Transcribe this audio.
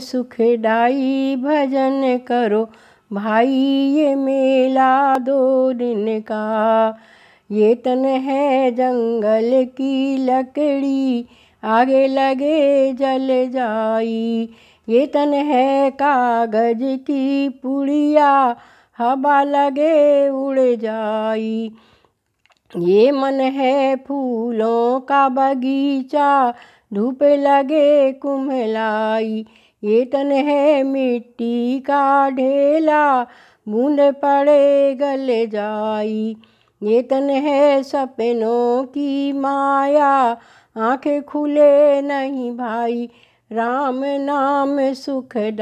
सुखदाई भजन करो भाई ये मेला दो दिन का ये तन है जंगल की लकड़ी आगे लगे जल जाई ये तन है कागज की पुड़िया हवा लगे उड़ जाई ये मन है फूलों का बगीचा धूप लगे कुम्हलाई ये तन है मिट्टी का ढेला बूंद पड़े गल जाई ये तन है सपनों की माया आंखें खुले नहीं भाई राम नाम सुखदाई